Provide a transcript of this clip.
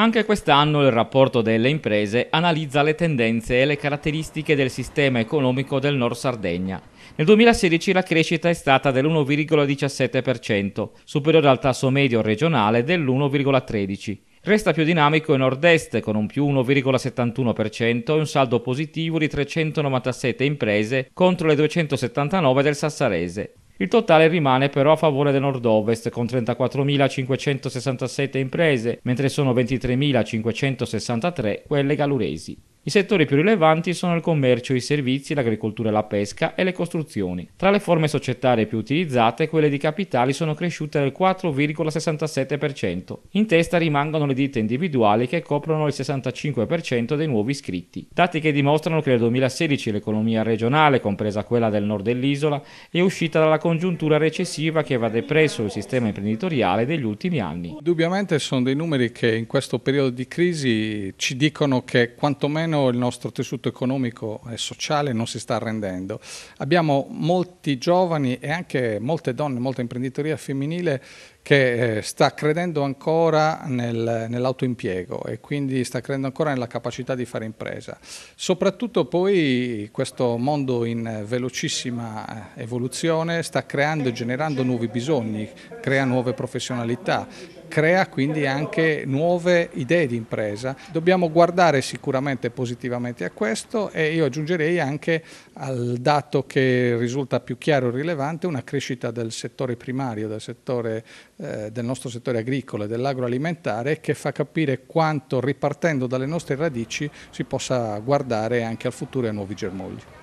Anche quest'anno il rapporto delle imprese analizza le tendenze e le caratteristiche del sistema economico del Nord Sardegna. Nel 2016 la crescita è stata dell'1,17%, superiore al tasso medio regionale dell'1,13%. Resta più dinamico il nord-est con un più 1,71% e un saldo positivo di 397 imprese contro le 279 del Sassarese. Il totale rimane però a favore del nord-ovest con 34.567 imprese, mentre sono 23.563 quelle galuresi. I settori più rilevanti sono il commercio, i servizi, l'agricoltura e la pesca e le costruzioni. Tra le forme societarie più utilizzate, quelle di capitali sono cresciute del 4,67%. In testa rimangono le ditte individuali che coprono il 65% dei nuovi iscritti. Dati che dimostrano che nel 2016 l'economia regionale, compresa quella del nord dell'isola, è uscita dalla congiuntura recessiva che aveva depresso il sistema imprenditoriale degli ultimi anni. Indubbiamente sono dei numeri che in questo periodo di crisi ci dicono che quantomeno italiano, il nostro tessuto economico e sociale non si sta arrendendo. Abbiamo molti giovani e anche molte donne, molta imprenditoria femminile che eh, sta credendo ancora nel, nell'autoimpiego e quindi sta credendo ancora nella capacità di fare impresa. Soprattutto poi questo mondo in velocissima eh, evoluzione sta creando e generando nuovi bisogni, crea nuove professionalità, crea quindi anche nuove idee di impresa. Dobbiamo guardare sicuramente positivamente a questo e io aggiungerei anche al dato che risulta più chiaro e rilevante una crescita del settore primario, del, settore, eh, del nostro settore agricolo e dell'agroalimentare che fa capire quanto ripartendo dalle nostre radici si possa guardare anche al futuro e a nuovi germogli.